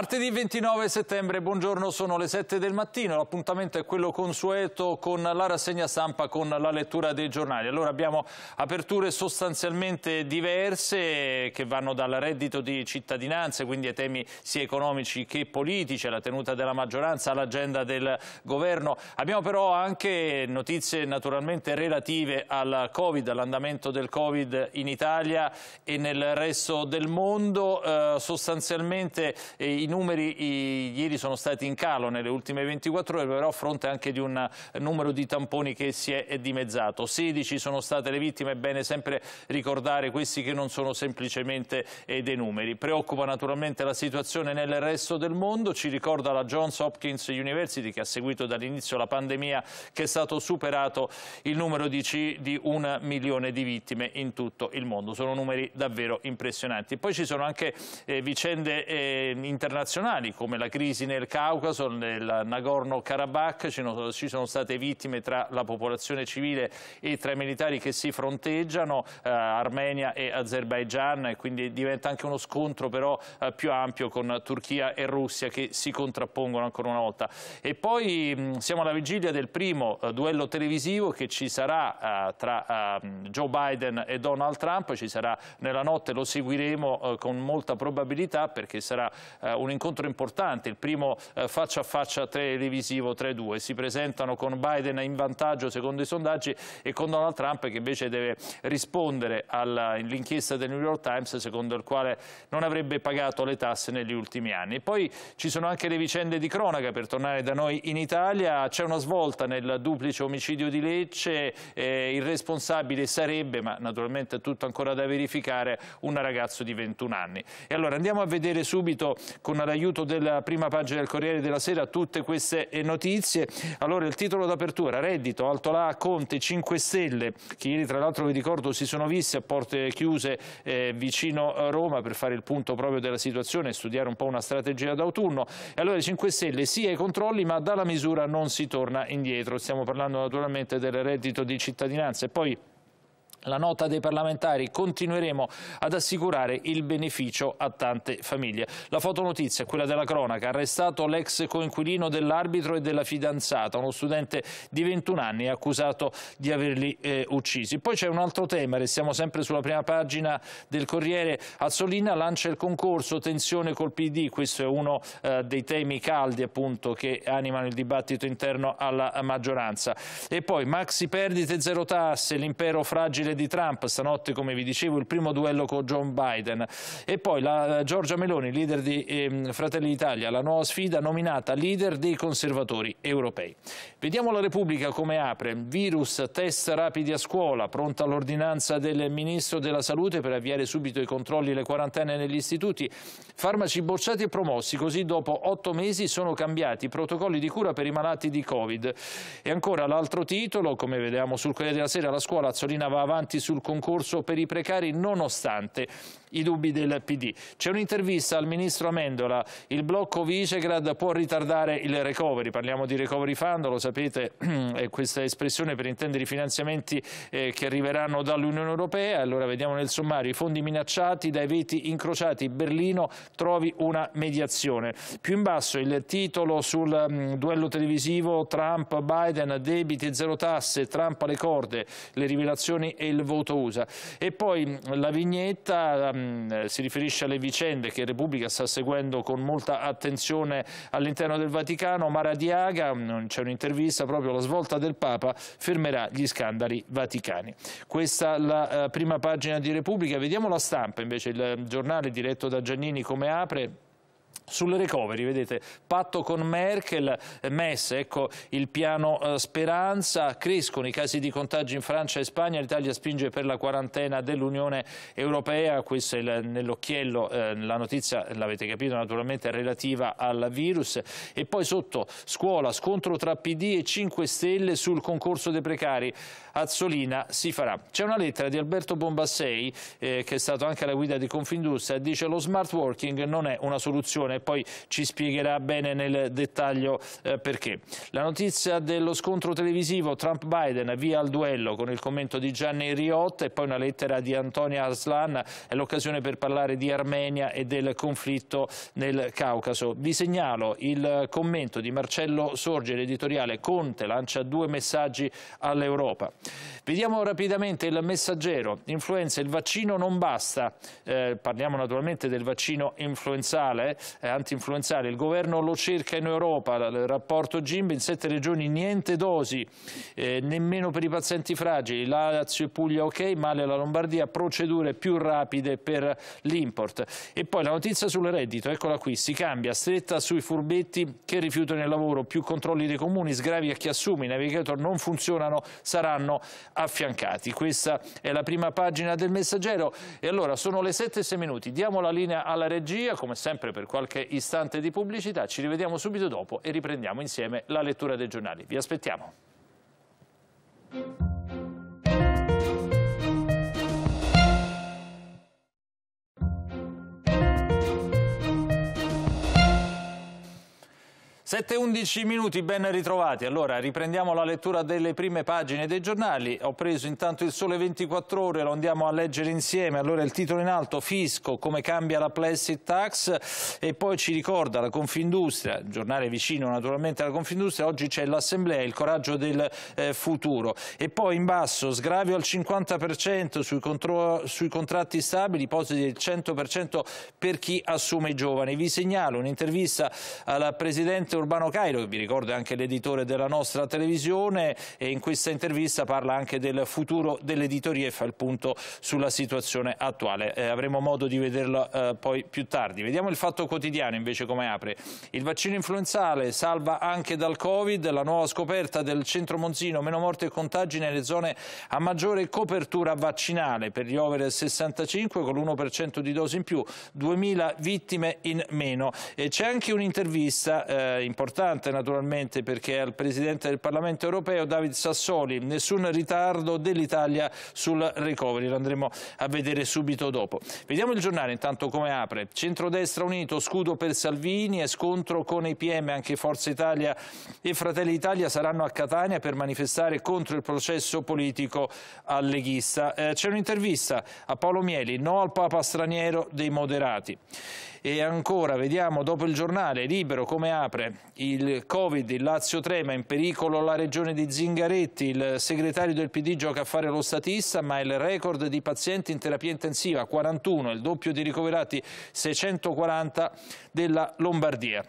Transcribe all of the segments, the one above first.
Martedì 29 settembre, buongiorno, sono le 7 del mattino, l'appuntamento è quello consueto con la rassegna stampa, con la lettura dei giornali. Allora abbiamo aperture sostanzialmente diverse che vanno dal reddito di cittadinanza, quindi ai temi sia economici che politici, alla tenuta della maggioranza, all'agenda del governo. Abbiamo però anche notizie naturalmente relative al Covid, all'andamento del Covid in Italia e nel resto del mondo, eh, sostanzialmente eh, numeri ieri sono stati in calo nelle ultime 24 ore, però a fronte anche di un eh, numero di tamponi che si è dimezzato. 16 sono state le vittime, è bene sempre ricordare questi che non sono semplicemente eh, dei numeri. Preoccupa naturalmente la situazione nel resto del mondo, ci ricorda la Johns Hopkins University che ha seguito dall'inizio la pandemia che è stato superato il numero di, di un milione di vittime in tutto il mondo. Sono numeri davvero impressionanti. Poi ci sono anche eh, vicende eh, internazionali internazionali come la crisi nel Caucaso, nel Nagorno-Karabakh, ci sono state vittime tra la popolazione civile e tra i militari che si fronteggiano, eh, Armenia e Azerbaijan, e quindi diventa anche uno scontro però eh, più ampio con Turchia e Russia che si contrappongono ancora una volta. E poi mh, mm, siamo alla vigilia del primo eh, duello televisivo che ci sarà eh, tra eh, Joe Biden e Donald Trump, ci sarà nella notte, lo seguiremo eh, con molta probabilità perché sarà un un incontro importante, il primo eh, faccia a faccia televisivo tra i due. Si presentano con Biden in vantaggio secondo i sondaggi e con Donald Trump che invece deve rispondere all'inchiesta del New York Times secondo il quale non avrebbe pagato le tasse negli ultimi anni. E poi ci sono anche le vicende di cronaca per tornare da noi in Italia. C'è una svolta nel duplice omicidio di Lecce, eh, il responsabile sarebbe, ma naturalmente è tutto ancora da verificare, un ragazzo di 21 anni. E allora andiamo a vedere subito come con l'aiuto della prima pagina del Corriere della Sera tutte queste notizie. Allora il titolo d'apertura, reddito, alto là, Conte, 5 Stelle, che ieri tra l'altro vi ricordo si sono visti a porte chiuse eh, vicino eh, Roma per fare il punto proprio della situazione e studiare un po' una strategia d'autunno. E allora 5 Stelle sì ai controlli ma dalla misura non si torna indietro. Stiamo parlando naturalmente del reddito di cittadinanza e poi la nota dei parlamentari, continueremo ad assicurare il beneficio a tante famiglie. La fotonotizia è quella della cronaca, arrestato l'ex coinquilino dell'arbitro e della fidanzata, uno studente di 21 anni accusato di averli eh, uccisi. Poi c'è un altro tema, restiamo sempre sulla prima pagina del Corriere, Azzolina lancia il concorso, tensione col PD, questo è uno eh, dei temi caldi appunto che animano il dibattito interno alla maggioranza. E poi maxi perdite zero tasse, l'impero fragile inutile di Trump, stanotte come vi dicevo il primo duello con John Biden e poi la Giorgia Meloni, leader di eh, Fratelli d'Italia, la nuova sfida nominata leader dei conservatori europei. Vediamo la Repubblica come apre, virus, test rapidi a scuola, pronta l'ordinanza del Ministro della Salute per avviare subito i controlli e le quarantene negli istituti, farmaci bocciati e promossi, così dopo otto mesi sono cambiati i protocolli di cura per i malati di Covid. E ancora l'altro titolo, come vediamo sul Corriere della Sera, la scuola Azzolina va avanti avanti sul concorso per i precari nonostante i dubbi del PD. C'è un'intervista al ministro Amendola, il blocco Visegrad può ritardare il recovery, parliamo di recovery fund, lo sapete, è questa espressione per intendere i finanziamenti eh, che arriveranno dall'Unione Europea, allora vediamo nel sommario i fondi minacciati dai veti incrociati, Berlino trovi una mediazione. Più in basso il titolo sul mm, duello televisivo Trump-Biden, debiti zero tasse, Trump alle corde, le rivelazioni e il voto USA. E poi mm, la vignetta mm, mh, eh, si riferisce alle vicende che Repubblica sta seguendo con molta attenzione all'interno del Vaticano. Mara Diaga, c'è un'intervista proprio alla svolta del Papa, fermerà gli scandali vaticani. Questa è la eh, prima pagina di Repubblica. Vediamo la stampa invece, il eh, giornale diretto da Giannini come apre. Sul recovery, vedete, patto con Merkel, MES, ecco il piano eh, Speranza, crescono i casi di contagi in Francia e Spagna, l'Italia spinge per la quarantena dell'Unione Europea, questo è nell'occhiello, eh, la notizia l'avete capito naturalmente relativa al virus e poi sotto scuola, scontro tra PD e 5 Stelle sul concorso dei precari, Azzolina si farà. C'è una lettera di Alberto Bombassei eh, che è stato anche alla guida di Confindustria, dice lo smart working non è una soluzione poi ci spiegherà bene nel dettaglio eh, perché. La notizia dello scontro televisivo Trump-Biden via al duello con il commento di Gianni Riotta e poi una lettera di Antonia Aslan è l'occasione per parlare di Armenia e del conflitto nel Caucaso. Vi segnalo il commento di Marcello Sorge, l'editoriale Conte lancia due messaggi all'Europa. Vediamo rapidamente il messaggero, influenza, il vaccino non basta, eh, parliamo naturalmente del vaccino influenzale, eh, anti-influenzale, il governo lo cerca in Europa, il rapporto GIMB, in sette regioni niente dosi, eh, nemmeno per i pazienti fragili, Lazio e Puglia ok, male la Lombardia, procedure più rapide per l'import. E poi la notizia sul reddito, eccola qui, si cambia, stretta sui furbetti che rifiutano il lavoro, più controlli dei comuni, sgravi a chi assume, i navigator non funzionano, saranno affiancati. Questa è la prima pagina del messaggero e allora sono le sette e sei minuti, diamo la linea alla regia, come sempre per qualche qualche istante di pubblicità, ci rivediamo subito dopo e riprendiamo insieme la lettura dei giornali. Vi aspettiamo. 7-11 minuti, ben ritrovati. Allora, riprendiamo la lettura delle prime pagine dei giornali. Ho preso intanto il sole 24 ore, lo andiamo a leggere insieme. Allora, il titolo in alto, fisco, come cambia la Plessit Tax. E poi ci ricorda la Confindustria, giornale vicino naturalmente alla Confindustria, oggi c'è l'Assemblea, il coraggio del eh, futuro. E poi in basso, sgravio al 50% sui, sui contratti stabili, depositi del 100% per chi assume i giovani. Vi segnalo un'intervista alla Presidente Urbano Cairo, che vi ricordo è anche l'editore della nostra televisione e in questa intervista parla anche del futuro dell'editoria e fa il punto sulla situazione attuale. Eh, avremo modo di vederla eh, poi più tardi. Vediamo il fatto quotidiano invece come apre. Il vaccino influenzale salva anche dal Covid, la nuova scoperta del centro Monzino, meno morte e contagi nelle zone a maggiore copertura vaccinale per gli over 65 con l'1% di dosi in più, 2000 vittime in meno. E C'è anche un'intervista eh, importante naturalmente perché al Presidente del Parlamento europeo David Sassoli, nessun ritardo dell'Italia sul recovery, lo andremo a vedere subito dopo. Vediamo il giornale intanto come apre, centrodestra unito, scudo per Salvini e scontro con IPM, anche Forza Italia e Fratelli Italia saranno a Catania per manifestare contro il processo politico al leghista. Eh, C'è un'intervista a Paolo Mieli, no al Papa straniero dei moderati. E ancora vediamo dopo il giornale libero come apre il Covid, il Lazio trema, in pericolo la regione di Zingaretti, il segretario del PD gioca a fare lo statista ma il record di pazienti in terapia intensiva 41, il doppio di ricoverati 640 della Lombardia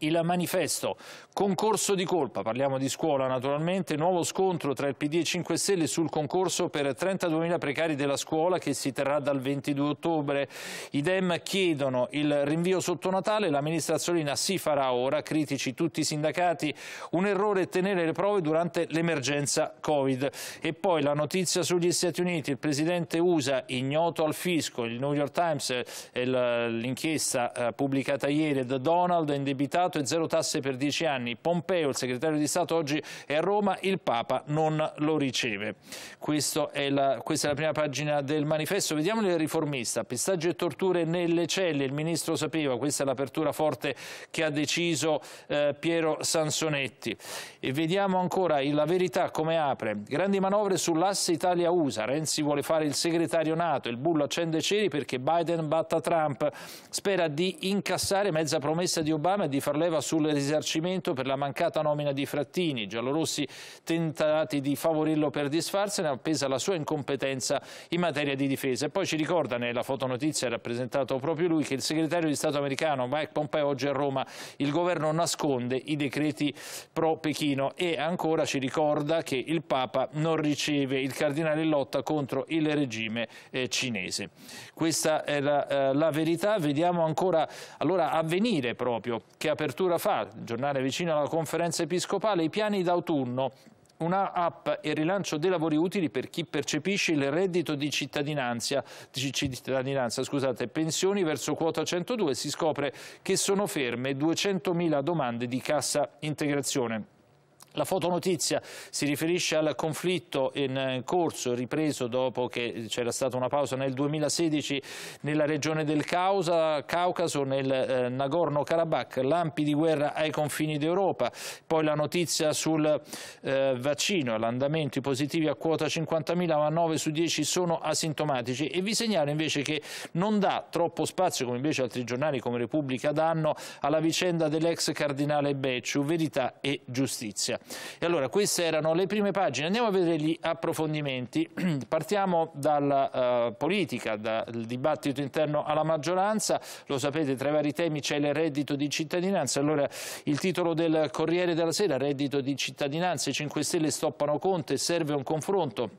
il manifesto. Concorso di colpa, parliamo di scuola naturalmente, nuovo scontro tra il PD e 5 Stelle sul concorso per 32.000 precari della scuola che si terrà dal 22 ottobre. I Dem chiedono il rinvio sotto Natale, l'amministrazione si farà ora, critici tutti i sindacati, un errore tenere le prove durante l'emergenza Covid. E poi la notizia sugli Stati Uniti, il presidente USA ignoto al fisco, il New York Times, l'inchiesta eh, pubblicata ieri, The Donald è indebitato Stato e zero tasse per dieci anni. Pompeo, il segretario di Stato, oggi è a Roma, il Papa non lo riceve. È la, questa è la prima pagina del manifesto. Vediamo il riformista. Pestaggi e torture nelle celle, il ministro sapeva, questa è l'apertura forte che ha deciso eh, Piero Sansonetti. E vediamo ancora la verità come apre. Grandi manovre sull'asse Italia-USA. Renzi vuole fare il segretario nato, il bullo accende ceri perché Biden batta Trump. Spera di incassare mezza promessa di Obama e di farlo leva sul risarcimento per la mancata nomina di Frattini. Giallorossi tentati di favorirlo per disfarsene, appesa la sua incompetenza in materia di difesa. E poi ci ricorda nella fotonotizia rappresentato proprio lui che il segretario di Stato americano Mike Pompeo oggi a Roma il governo nasconde i decreti pro Pechino e ancora ci ricorda che il Papa non riceve il cardinale lotta contro il regime eh, cinese. Questa è la, eh, la verità, vediamo ancora allora avvenire proprio che ha per apertura fa, il giornale vicino alla conferenza episcopale, i piani d'autunno una app e rilancio dei lavori utili per chi percepisce il reddito di cittadinanza, di cittadinanza scusate, pensioni verso quota 102 si scopre che sono ferme 200.000 domande di cassa integrazione. La fotonotizia si riferisce al conflitto in eh, corso, ripreso dopo che c'era stata una pausa nel 2016 nella regione del Causa, Caucaso, nel eh, Nagorno-Karabakh, lampi di guerra ai confini d'Europa, poi la notizia sul eh, vaccino, l'andamento, i positivi a quota 50.000 ma 9 su 10 sono asintomatici e vi segnalo invece che non dà troppo spazio, come invece altri giornali come Repubblica danno, alla vicenda dell'ex cardinale Becciu, verità e giustizia. E allora queste erano le prime pagine, andiamo a vedere gli approfondimenti, partiamo dalla uh, politica, dal dibattito interno alla maggioranza, lo sapete tra i vari temi c'è il reddito di cittadinanza, allora il titolo del Corriere della Sera, reddito di cittadinanza, i 5 Stelle stoppano Conte, serve un confronto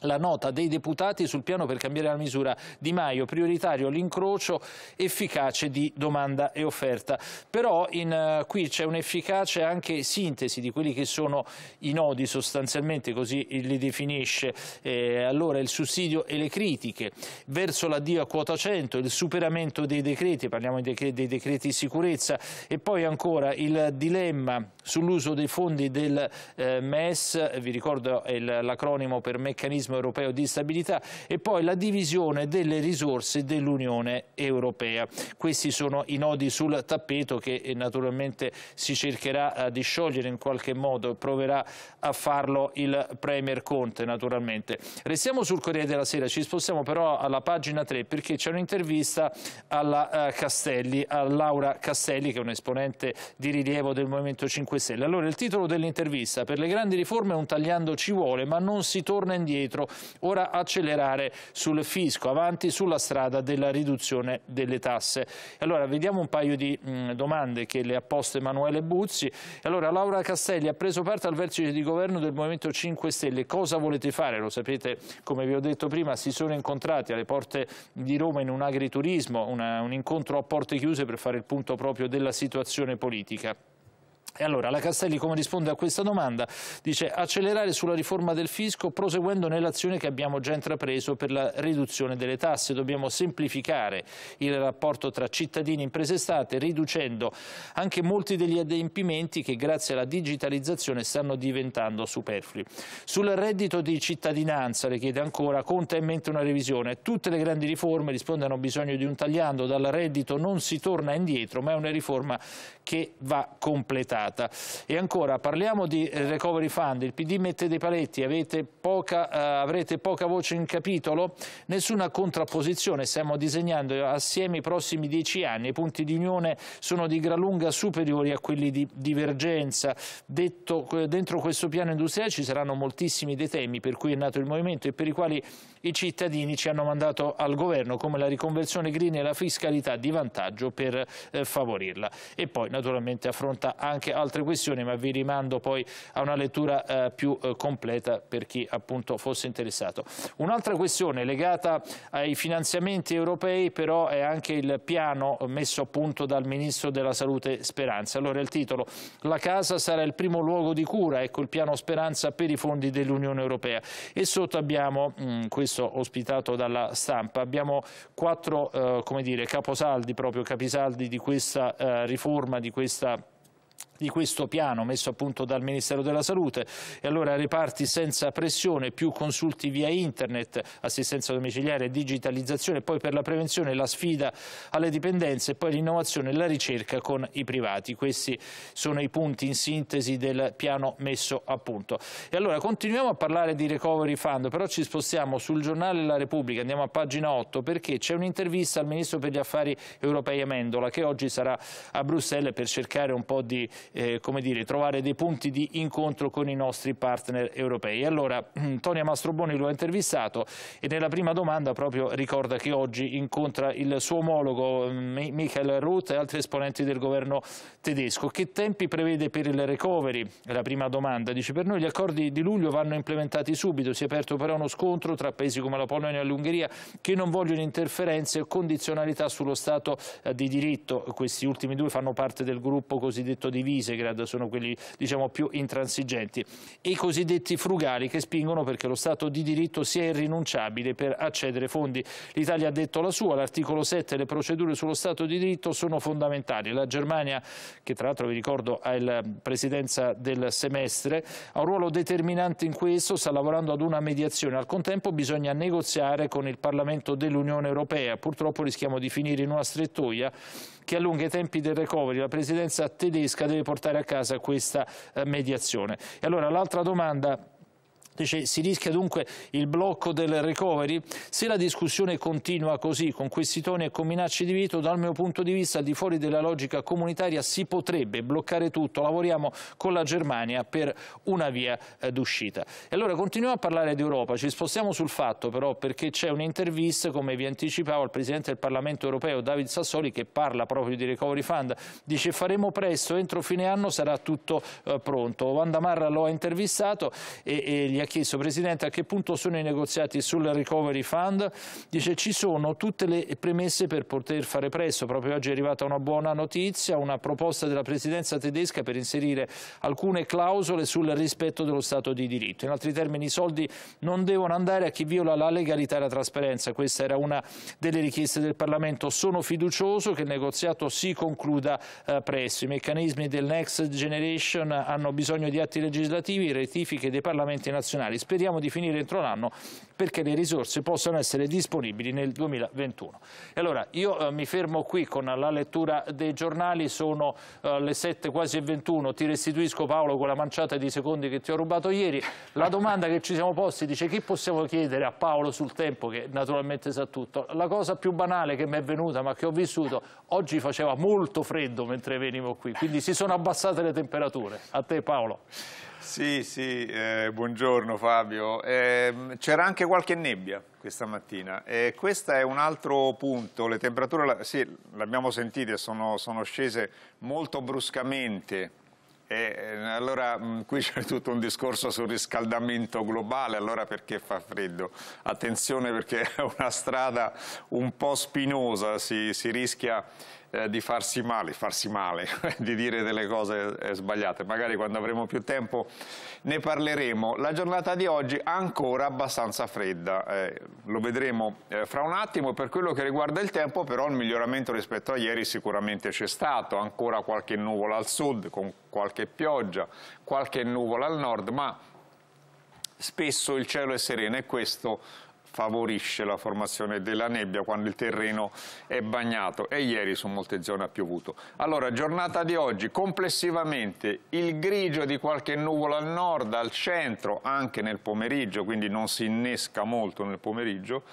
la nota dei deputati sul piano per cambiare la misura Di Maio, prioritario l'incrocio efficace di domanda e offerta. Però in, uh, qui c'è un'efficace anche sintesi di quelli che sono i nodi sostanzialmente, così li definisce eh, allora il sussidio e le critiche, verso l'addio a quota 100, il superamento dei decreti, parliamo dei decreti, dei sicurezza e poi ancora il dilemma sull'uso dei fondi del eh, MES, vi ricordo l'acronimo per meccanismo meccanismo europeo di stabilità e poi la divisione delle risorse dell'Unione Europea. Questi sono i nodi sul tappeto che eh, naturalmente si cercherà eh, di sciogliere in qualche modo, proverà a farlo il Premier Conte naturalmente. Restiamo sul Corriere della Sera, ci spostiamo però alla pagina 3 perché c'è un'intervista alla eh, Castelli, a Laura Castelli che è un esponente di rilievo del Movimento 5 Stelle. Allora il titolo dell'intervista per le grandi riforme un tagliando ci vuole ma non si torna indietro indietro, ora accelerare sul fisco, avanti sulla strada della riduzione delle tasse. Allora vediamo un paio di mh, mm, domande che le ha poste Emanuele Buzzi. Allora Laura Castelli ha preso parte al vertice di governo del Movimento 5 Stelle, cosa volete fare? Lo sapete come vi ho detto prima, si sono incontrati alle porte di Roma in un agriturismo, una, un incontro a porte chiuse per fare il punto proprio della situazione politica. E allora la Castelli come risponde a questa domanda? Dice accelerare sulla riforma del fisco proseguendo nell'azione che abbiamo già intrapreso per la riduzione delle tasse. Dobbiamo semplificare il rapporto tra cittadini e imprese state riducendo anche molti degli adempimenti che grazie alla digitalizzazione stanno diventando superflui. Sul reddito di cittadinanza, le chiede ancora, conta in mente una revisione. Tutte le grandi riforme rispondono a bisogno di un tagliando, dal reddito non si torna indietro ma è una riforma che va completata. E ancora parliamo di eh, recovery fund, il PD mette dei paletti, poca, eh, avrete poca voce in capitolo, nessuna contrapposizione, stiamo disegnando assieme i prossimi dieci anni, i punti di unione sono di gran lunga superiori a quelli di divergenza. Detto, eh, dentro questo piano industriale ci saranno moltissimi dei temi per cui è nato il movimento e per i quali i cittadini ci hanno mandato al governo come la riconversione green e la fiscalità di vantaggio per eh, favorirla. E poi naturalmente affronta anche altre questioni, ma vi rimando poi a una lettura eh, più eh, completa per chi appunto fosse interessato. Un'altra questione legata ai finanziamenti europei però è anche il piano messo a punto dal Ministro della Salute Speranza. Allora il titolo, la casa sarà il primo luogo di cura, ecco il piano Speranza per i fondi dell'Unione Europea. E sotto abbiamo, mh, mm, questo ospitato dalla stampa, abbiamo quattro eh, come dire, caposaldi, proprio capisaldi di questa eh, riforma di di questa di questo piano messo a punto dal Ministero della Salute e allora reparti senza pressione, più consulti via internet, assistenza domiciliare, digitalizzazione, poi per la prevenzione la sfida alle dipendenze, poi l'innovazione e la ricerca con i privati. Questi sono i punti in sintesi del piano messo a punto. E allora continuiamo a parlare di Recovery Fund, però ci spostiamo sul giornale La Repubblica, andiamo a pagina 8 perché c'è un'intervista al Ministro per gli Affari Europei Amendola che oggi sarà a Bruxelles per cercare un po' di eh, dire, trovare dei punti di incontro con i nostri partner europei. Allora, Antonia Mastroboni lo ha intervistato e nella prima domanda proprio ricorda che oggi incontra il suo omologo mm, Michael Ruth e altri esponenti del governo tedesco. Che tempi prevede per il recovery? È la prima domanda. Dice per noi gli accordi di luglio vanno implementati subito. Si è aperto però uno scontro tra paesi come la Polonia e l'Ungheria che non vogliono interferenze o condizionalità sullo Stato eh, di diritto. Questi ultimi due fanno parte del gruppo cosiddetto di Vita Visegrad sono quelli diciamo, più intransigenti, e i cosiddetti frugali che spingono perché lo Stato di diritto sia irrinunciabile per accedere ai fondi. L'Italia ha detto la sua, l'articolo 7, le procedure sullo Stato di diritto sono fondamentali. La Germania, che tra l'altro vi ricordo ha la presidenza del semestre, ha un ruolo determinante in questo, sta lavorando ad una mediazione. Al contempo bisogna negoziare con il Parlamento dell'Unione Europea. Purtroppo rischiamo di finire in una strettoia che allunga i tempi del recovery. La presidenza tedesca deve portare a casa questa eh, mediazione. E allora l'altra domanda Dice, si rischia dunque il blocco del recovery? Se la discussione continua così, con questi toni e con minacce di vito, dal mio punto di vista, al di fuori della logica comunitaria, si potrebbe bloccare tutto. Lavoriamo con la Germania per una via eh, d'uscita. E allora continuiamo a parlare di Europa, ci spostiamo sul fatto però perché c'è un'intervista, come vi anticipavo, al Presidente del Parlamento europeo David Sassoli che parla proprio di Recovery Fund. Dice faremo presto, entro fine anno sarà tutto eh, pronto. Wanda Marra lo ha intervistato e, e gli ha ha chiesto, Presidente, a che punto sono i negoziati sul Recovery Fund? Dice ci sono tutte le premesse per poter fare presto. Proprio oggi è arrivata una buona notizia, una proposta della Presidenza tedesca per inserire alcune clausole sul rispetto dello Stato di diritto. In altri termini, i soldi non devono andare a chi viola la legalità e la trasparenza. Questa era una delle richieste del Parlamento. Sono fiducioso che il negoziato si concluda eh, presto. I meccanismi del Next Generation hanno bisogno di atti legislativi, rettifiche dei Parlamenti nazionali nazionali. Speriamo di finire entro l'anno perché le risorse possano essere disponibili nel 2021. E allora io eh, mi fermo qui con la lettura dei giornali, sono eh, le 7 quasi e 21, ti restituisco Paolo con la manciata di secondi che ti ho rubato ieri. La domanda che ci siamo posti dice chi possiamo chiedere a Paolo sul tempo che naturalmente sa tutto. La cosa più banale che mi è venuta ma che ho vissuto, oggi faceva molto freddo mentre venivo qui, quindi si sono abbassate le temperature. A te Paolo. Sì, sì, eh, buongiorno Fabio. Eh, C'era anche qualche nebbia questa mattina eh, questo è un altro punto. Le temperature, sì, abbiamo sentite, sono, sono scese molto bruscamente eh, allora mh, mm, qui c'è tutto un discorso sul riscaldamento globale, allora perché fa freddo? Attenzione perché è una strada un po' spinosa, si, si rischia eh, di farsi male, farsi male, di dire delle cose eh, sbagliate. Magari quando avremo più tempo ne parleremo. La giornata di oggi ancora abbastanza fredda, eh, lo vedremo eh, fra un attimo. Per quello che riguarda il tempo però il miglioramento rispetto a ieri sicuramente c'è stato, ancora qualche nuvola al sud con qualche pioggia, qualche nuvola al nord, ma spesso il cielo è sereno e questo favorisce la formazione della nebbia quando il terreno è bagnato e ieri su molte zone ha piovuto. Allora, giornata di oggi, complessivamente il grigio di qualche nuvola al nord, al centro, anche nel pomeriggio, quindi non si innesca molto nel pomeriggio,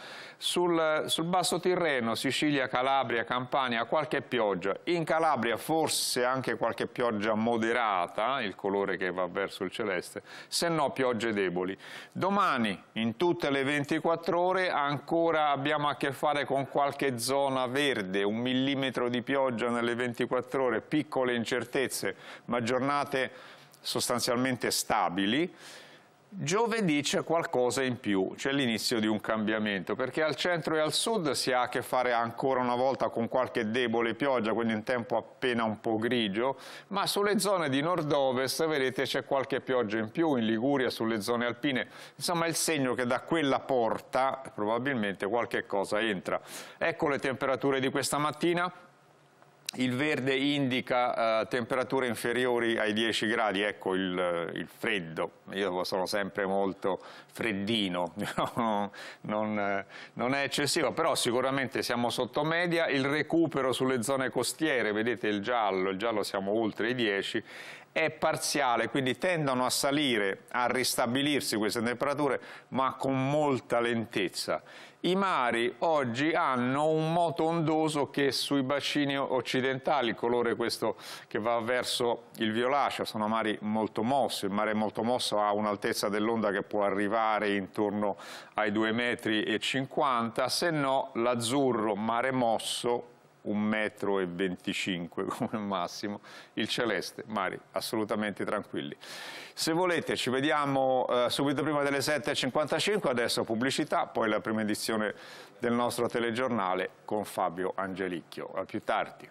sul, sul, basso Tirreno, Sicilia, Calabria, Campania, qualche pioggia. In Calabria forse anche qualche pioggia moderata, il colore che va verso il celeste, se no piogge deboli. Domani, in tutte le 24 ore, ancora abbiamo a che fare con qualche zona verde, un millimetro di pioggia nelle 24 ore, piccole incertezze, ma giornate sostanzialmente stabili. Giovedì c'è qualcosa in più, c'è l'inizio di un cambiamento, perché al centro e al sud si ha a che fare ancora una volta con qualche debole pioggia, quindi un tempo appena un po' grigio, ma sulle zone di nord-ovest, vedete, c'è qualche pioggia in più, in Liguria, sulle zone alpine, insomma è il segno che da quella porta probabilmente qualche cosa entra. Ecco le temperature di questa mattina. Il verde indica eh, temperature inferiori ai 10 gradi, ecco il, il freddo. Io sono sempre molto freddino, non, non, è eccessivo, però sicuramente siamo sotto media. Il recupero sulle zone costiere, vedete il giallo, il giallo siamo oltre i 10, è parziale, quindi tendono a salire, a ristabilirsi queste temperature, ma con molta lentezza. I mari oggi hanno un moto ondoso che sui bacini occidentali, il colore questo che va verso il violaceo, sono mari molto mossi, il mare molto mosso ha un'altezza dell'onda che può arrivare intorno ai 2,50 metri, se no l'azzurro, mare mosso, 1,25 m come massimo, il celeste, mari assolutamente tranquilli. Se volete ci vediamo eh, subito prima delle 7.55, adesso pubblicità, poi la prima edizione del nostro telegiornale con Fabio Angelicchio. A più tardi.